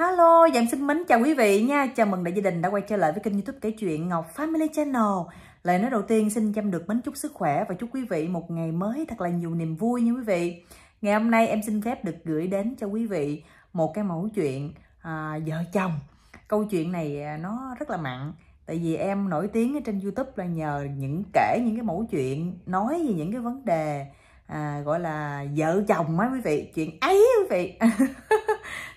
Hello, dạ xin mến chào quý vị nha. Chào mừng đại gia đình đã quay trở lại với kênh youtube kể chuyện Ngọc Family Channel. Lời nói đầu tiên xin chăm được mến chúc sức khỏe và chúc quý vị một ngày mới thật là nhiều niềm vui nha quý vị. Ngày hôm nay em xin phép được gửi đến cho quý vị một cái mẫu chuyện à, vợ chồng. Câu chuyện này à, nó rất là mặn. Tại vì em nổi tiếng ở trên youtube là nhờ những kể những cái mẫu chuyện nói về những cái vấn đề à, gọi là vợ chồng á quý vị. Chuyện ấy quý vị.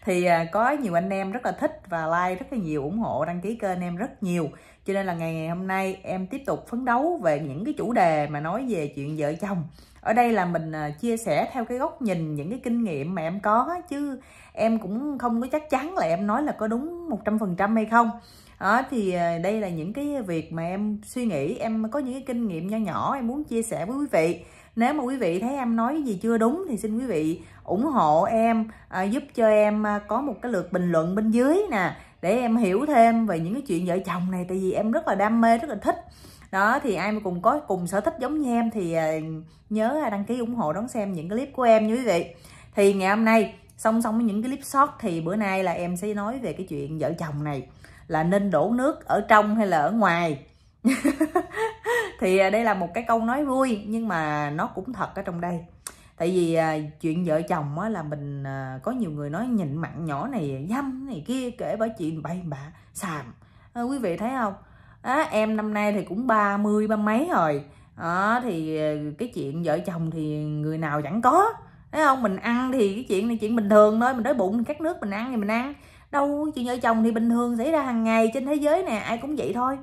thì à, có nhiều anh em rất là thích và like rất là nhiều ủng hộ đăng ký kênh em rất nhiều cho nên là ngày ngày hôm nay em tiếp tục phấn đấu về những cái chủ đề mà nói về chuyện vợ chồng ở đây là mình à, chia sẻ theo cái góc nhìn những cái kinh nghiệm mà em có chứ em cũng không có chắc chắn là em nói là có đúng 100% hay không đó, thì à, đây là những cái việc mà em suy nghĩ em có những cái kinh nghiệm nho nhỏ em muốn chia sẻ với quý vị nếu mà quý vị thấy em nói gì chưa đúng thì xin quý vị ủng hộ em à, giúp cho em à, có một cái lượt bình luận bên dưới nè để em hiểu thêm về những cái chuyện vợ chồng này tại vì em rất là đam mê rất là thích đó thì ai mà cùng có cùng sở thích giống như em thì à, nhớ à, đăng ký ủng hộ đón xem những clip của em nha quý vị thì ngày hôm nay song song với những clip short thì bữa nay là em sẽ nói về cái chuyện vợ chồng này là nên đổ nước ở trong hay là ở ngoài thì à, đây là một cái câu nói vui nhưng mà nó cũng thật ở trong đây tại vì à, chuyện vợ chồng á, là mình à, có nhiều người nói nhịn mặn nhỏ này dâm này kia kể bởi chuyện bậy bạ xàm à, quý vị thấy không à, em năm nay thì cũng ba mươi ba mấy rồi à, thì cái chuyện vợ chồng thì người nào chẳng có thấy không mình ăn thì cái chuyện này chuyện bình thường thôi mình đói bụng mình cắt nước mình ăn thì mình ăn đâu chuyện vợ chồng thì bình thường xảy ra hàng ngày trên thế giới nè ai cũng vậy thôi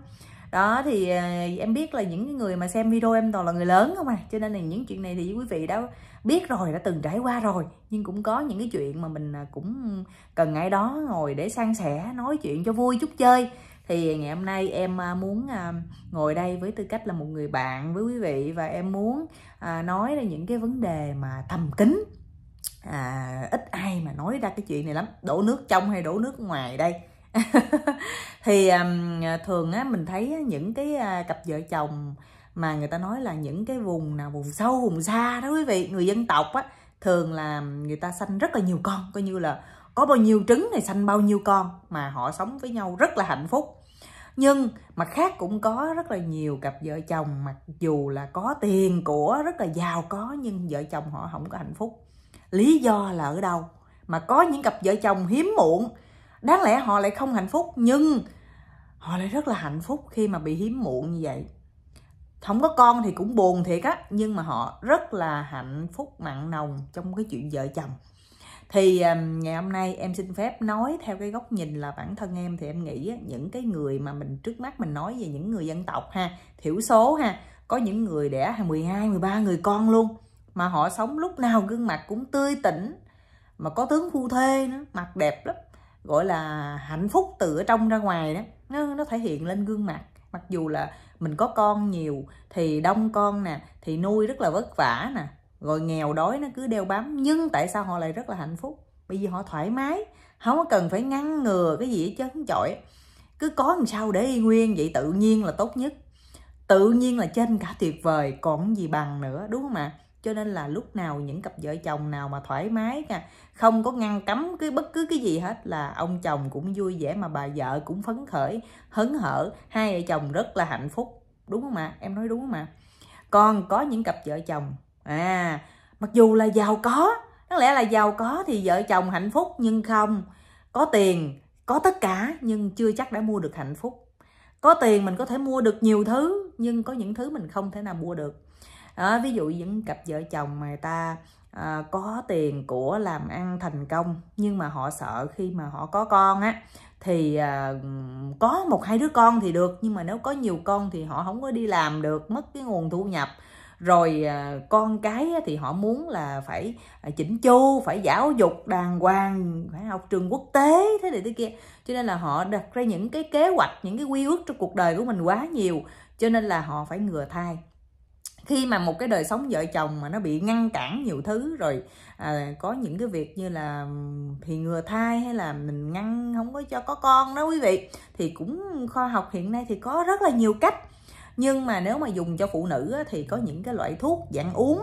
đó thì à, em biết là những người mà xem video em toàn là người lớn không à cho nên là những chuyện này thì quý vị đã biết rồi đã từng trải qua rồi nhưng cũng có những cái chuyện mà mình à, cũng cần ai đó ngồi để san sẻ nói chuyện cho vui chút chơi thì ngày hôm nay em à, muốn ngồi đây với tư cách là một người bạn với quý vị và em muốn nói ra những cái vấn đề mà thầm kín à, ít ai mà nói ra cái chuyện này lắm đổ nước trong hay đổ nước ngoài đây thì um, thường á mình thấy những cái cặp vợ chồng mà người ta nói là những cái vùng nào vùng sâu vùng xa đó quý vị người dân tộc á thường là người ta sanh rất là nhiều con coi như là có bao nhiêu trứng này sanh bao nhiêu con mà họ sống với nhau rất là hạnh phúc nhưng mà khác cũng có rất là nhiều cặp vợ chồng mặc dù là có tiền của rất là giàu có nhưng vợ chồng họ không có hạnh phúc lý do là ở đâu mà có những cặp vợ chồng hiếm muộn đáng lẽ họ lại không hạnh phúc nhưng họ lại rất là hạnh phúc khi mà bị hiếm muộn như vậy không có con thì cũng buồn thiệt á nhưng mà họ rất là hạnh phúc mặn nồng trong cái chuyện vợ chồng thì ngày hôm nay em xin phép nói theo cái góc nhìn là bản thân em thì em nghĩ những cái người mà mình trước mắt mình nói về những người dân tộc ha thiểu số ha có những người đẻ 12, 13 người con luôn mà họ sống lúc nào gương mặt cũng tươi tỉnh mà có tướng phu thê nữa mặt đẹp lắm gọi là hạnh phúc từ ở trong ra ngoài đó nó nó thể hiện lên gương mặt mặc dù là mình có con nhiều thì đông con nè thì nuôi rất là vất vả nè rồi nghèo đói nó cứ đeo bám nhưng tại sao họ lại rất là hạnh phúc bởi vì họ thoải mái không có cần phải ngăn ngừa cái gì hết trơn chọi cứ có làm sao để y nguyên vậy tự nhiên là tốt nhất tự nhiên là trên cả tuyệt vời còn gì bằng nữa đúng không ạ à? cho nên là lúc nào những cặp vợ chồng nào mà thoải mái nha không có ngăn cấm cái bất cứ cái gì hết là ông chồng cũng vui vẻ mà bà vợ cũng phấn khởi hấn hở hai vợ chồng rất là hạnh phúc đúng không ạ em nói đúng không ạ còn có những cặp vợ chồng à mặc dù là giàu có có lẽ là giàu có thì vợ chồng hạnh phúc nhưng không có tiền có tất cả nhưng chưa chắc đã mua được hạnh phúc có tiền mình có thể mua được nhiều thứ nhưng có những thứ mình không thể nào mua được đó, ví dụ những cặp vợ chồng mà ta à, có tiền của làm ăn thành công nhưng mà họ sợ khi mà họ có con á thì à, có một hai đứa con thì được nhưng mà nếu có nhiều con thì họ không có đi làm được mất cái nguồn thu nhập rồi à, con cái thì họ muốn là phải à, chỉnh chu phải giáo dục đàng hoàng phải học trường quốc tế thế này thế kia cho nên là họ đặt ra những cái kế hoạch những cái quy ước trong cuộc đời của mình quá nhiều cho nên là họ phải ngừa thai khi mà một cái đời sống vợ chồng mà nó bị ngăn cản nhiều thứ rồi à, có những cái việc như là thì ngừa thai hay là mình ngăn không có cho có con đó quý vị thì cũng khoa học hiện nay thì có rất là nhiều cách nhưng mà nếu mà dùng cho phụ nữ thì có những cái loại thuốc dạng uống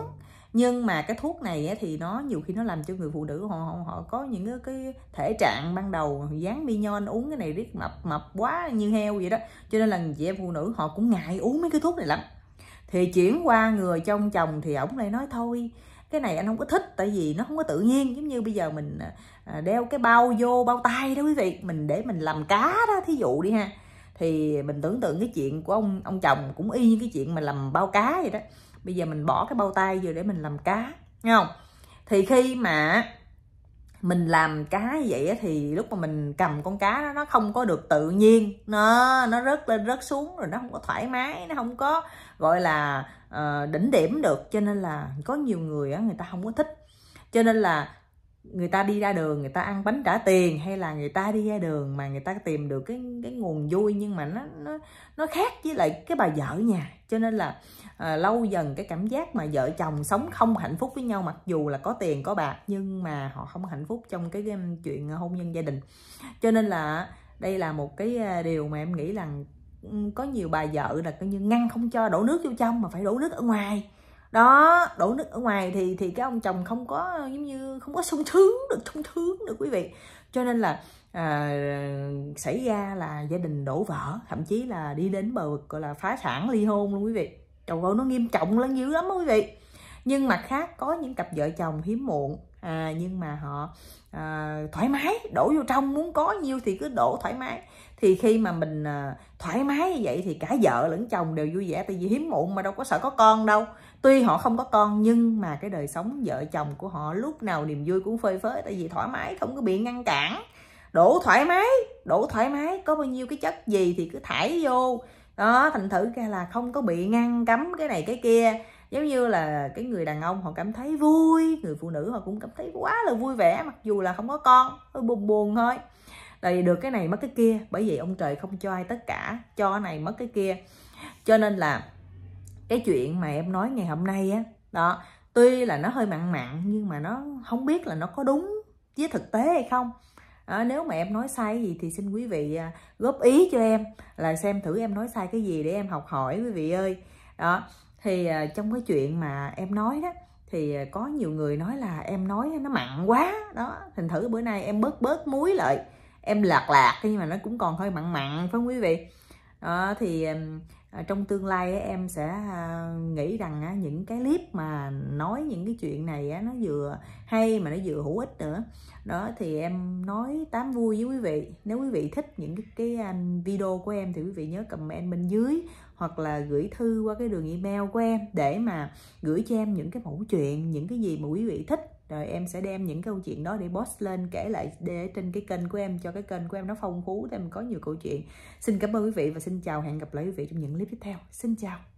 nhưng mà cái thuốc này thì nó nhiều khi nó làm cho người phụ nữ họ họ, họ có những cái, thể trạng ban đầu dán mi nhon uống cái này riết mập mập quá như heo vậy đó cho nên là chị em phụ nữ họ cũng ngại uống mấy cái thuốc này lắm thì chuyển qua người trong chồng thì ổng lại nói thôi cái này anh không có thích tại vì nó không có tự nhiên giống như bây giờ mình à, à, đeo cái bao vô bao tay đó quý vị mình để mình làm cá đó thí dụ đi ha thì mình tưởng tượng cái chuyện của ông ông chồng cũng y như cái chuyện mà làm bao cá vậy đó bây giờ mình bỏ cái bao tay vô để mình làm cá nghe không thì khi mà mình làm cá vậy thì lúc mà mình cầm con cá đó nó không có được tự nhiên nó nó rớt lên rớt xuống rồi nó không có thoải mái nó không có gọi là uh, đỉnh điểm được cho nên là có nhiều người á người ta không có thích cho nên là người ta đi ra đường người ta ăn bánh trả tiền hay là người ta đi ra đường mà người ta tìm được cái cái nguồn vui nhưng mà nó nó nó khác với lại cái bà vợ nhà cho nên là à, lâu dần cái cảm giác mà vợ chồng sống không hạnh phúc với nhau mặc dù là có tiền có bạc nhưng mà họ không hạnh phúc trong cái, cái chuyện hôn nhân gia đình cho nên là đây là một cái ờ, điều mà em nghĩ rằng ừ, có nhiều bà vợ là coi như ngăn không cho đổ nước vô trong mà phải đổ nước ở ngoài đó đổ nước ở ngoài thì thì cái ông chồng không có giống như không có sung sướng được sung sướng được quý vị cho nên là à, xảy ra là gia đình đổ vỡ thậm chí là đi đến bờ vực gọi là phá sản ly hôn luôn quý vị trời ơi nó nghiêm trọng lắm dữ lắm quý vị nhưng mặt khác có những cặp vợ chồng hiếm muộn à, nhưng mà họ à, thoải mái đổ vô trong muốn có nhiêu thì cứ đổ thoải mái thì khi mà mình à, thoải mái như vậy thì cả vợ lẫn chồng đều vui vẻ tại vì hiếm muộn mà đâu có sợ có con đâu tuy họ không có con nhưng mà cái đời sống vợ chồng của họ lúc nào niềm vui cũng phơi phới tại vì thoải mái không có bị ngăn cản đổ thoải mái đổ thoải mái có bao nhiêu cái chất gì thì cứ thải vô đó thành thử ra là không có bị ngăn cấm cái này cái kia giống như là cái người đàn ông họ cảm thấy vui người phụ nữ họ cũng cảm thấy quá là vui vẻ mặc dù là không có con hơi buồn buồn thôi tại vì được cái này mất cái kia bởi vì ông trời không cho ai tất cả cho này mất cái kia cho nên là cái chuyện mà em nói ngày hôm nay á đó tuy là nó hơi mặn mặn nhưng mà nó không biết là nó có đúng với thực tế hay không à, nếu mà em nói sai gì thì xin quý vị à, góp ý cho em là xem thử em nói sai cái gì để em học hỏi quý vị ơi đó thì ờ, trong cái chuyện mà em nói đó thì ờ, có nhiều người nói là em nói nó mặn quá đó thành thử bữa nay em bớt bớt muối lại em lạc lạc nhưng mà nó cũng còn hơi mặn mặn phải không quý vị đó, thì À, trong tương lai em sẽ à, nghĩ rằng những cái clip mà nói những cái chuyện này nó vừa hay mà nó vừa hữu ích nữa đó thì em nói tám vui với quý vị nếu quý vị thích những cái à, video của em thì quý vị nhớ comment bên dưới hoặc là gửi thư qua cái đường email của em để mà gửi cho em những cái mẫu chuyện những cái gì mà quý vị thích rồi em sẽ đem những câu chuyện đó để post lên kể lại để trên cái kênh của em cho cái kênh của em nó phong phú để em có nhiều câu chuyện xin cảm ơn quý vị và xin chào hẹn gặp lại quý vị trong những clip tiếp theo xin chào